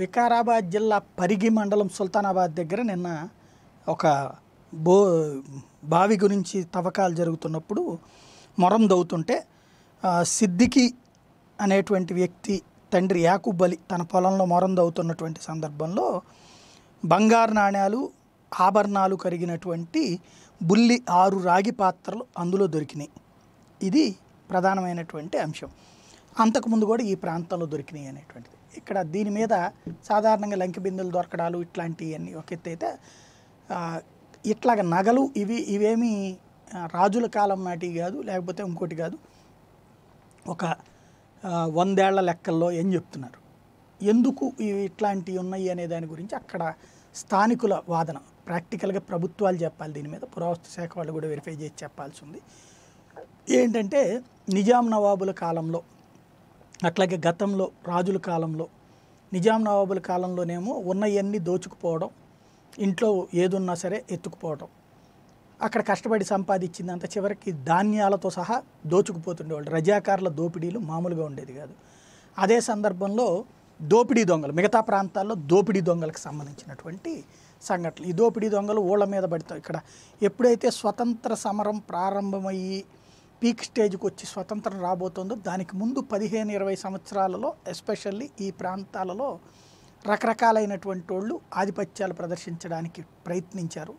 వికారాబాద్ జిల్లా పరిగి మండలం సుల్తానాబాద్ దగ్గర నిన్న ఒక బో బావి గురించి తవ్వకాలు జరుగుతున్నప్పుడు మొరం దవ్వుతుంటే సిద్దికి అనేటువంటి వ్యక్తి తండ్రి యాకుబలి తన పొలంలో మొరం దవ్వుతున్నటువంటి సందర్భంలో బంగారు నాణ్యాలు ఆభరణాలు కరిగినటువంటి బుల్లి ఆరు రాగి పాత్రలు అందులో దొరికినాయి ఇది ప్రధానమైనటువంటి అంశం అంతకుముందు కూడా ఈ ప్రాంతంలో దొరికినాయి అనేటువంటిది ఇక్కడ దీని మీద సాధారణంగా లంక బిందులు దొరకడాలు ఇట్లాంటివన్నీ ఒక ఎత్తు అయితే ఇట్లాగ నగలు ఇవి ఇవేమీ రాజుల కాలం నాటివి కాదు లేకపోతే ఇంకోటి కాదు ఒక వందేళ్ల లెక్కల్లో ఏం చెప్తున్నారు ఎందుకు ఇవి ఇట్లాంటివి ఉన్నాయి అనే దాని గురించి అక్కడ స్థానికుల వాదన ప్రాక్టికల్గా ప్రభుత్వాలు చెప్పాలి దీని మీద పురావస్తు శాఖ వాళ్ళు కూడా వెరిఫై చేసి చెప్పాల్సి ఉంది ఏంటంటే నిజాం నవాబుల కాలంలో అట్లాగే గతంలో రాజుల కాలంలో నిజాం నవాబుల కాలంలోనేమో ఉన్నవన్నీ దోచుకుపోవడం ఇంట్లో ఏదున్నా సరే ఎత్తుకుపోవడం అక్కడ కష్టపడి అంత చివరికి ధాన్యాలతో సహా దోచుకుపోతుండేవాళ్ళు రజాకారుల దోపిడీలు మామూలుగా ఉండేది కాదు అదే సందర్భంలో దోపిడీ దొంగలు మిగతా ప్రాంతాల్లో దోపిడీ దొంగలకు సంబంధించినటువంటి సంఘటనలు ఈ దోపిడీ దొంగలు ఊళ్ళ మీద పడతాయి ఇక్కడ ఎప్పుడైతే స్వతంత్ర సమరం ప్రారంభమయ్యి పీక్ స్టేజ్కి వచ్చి స్వతంత్రం రాబోతుందో దానికి ముందు పదిహేను ఇరవై సంవత్సరాలలో ఎస్పెషల్లీ ఈ ప్రాంతాలలో రకరకాలైనటువంటి వాళ్ళు ఆధిపత్యాలు ప్రదర్శించడానికి ప్రయత్నించారు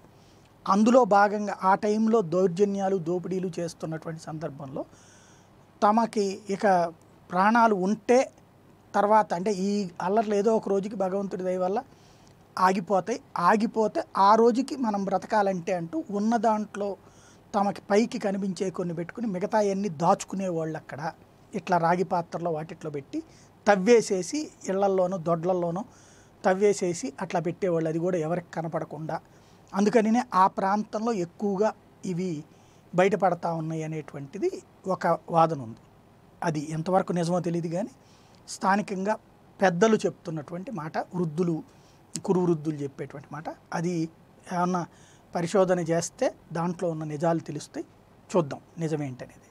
అందులో భాగంగా ఆ టైంలో దౌర్జన్యాలు దోపిడీలు చేస్తున్నటువంటి సందర్భంలో తమకి ఇక ప్రాణాలు ఉంటే తర్వాత అంటే ఈ అల్లర్లు ఏదో ఒక రోజుకి భగవంతుడి దయ వల్ల ఆగిపోతాయి ఆగిపోతే ఆ రోజుకి మనం బ్రతకాలంటే అంటూ ఉన్న దాంట్లో తమకి పైకి కనిపించే కొన్ని పెట్టుకుని మిగతా అన్నీ దాచుకునేవాళ్ళు అక్కడ ఇట్లా రాగి పాత్రలో వాటిట్లో పెట్టి తవ్వేసేసి ఇళ్లల్లోనూ దొడ్లల్లోనూ తవ్వేసేసి అట్లా పెట్టేవాళ్ళు అది కూడా ఎవరికి కనపడకుండా అందుకనినే ఆ ప్రాంతంలో ఎక్కువగా ఇవి బయటపడతా ఉన్నాయి అనేటువంటిది ఒక వాదన ఉంది అది ఎంతవరకు నిజమో తెలియదు కానీ స్థానికంగా పెద్దలు చెప్తున్నటువంటి మాట వృద్ధులు కురు వృద్ధులు చెప్పేటువంటి మాట అది ఏమన్నా పరిశోధన చేస్తే దాంట్లో ఉన్న నిజాలు తెలుస్తాయి చూద్దాం నిజమేంటనేది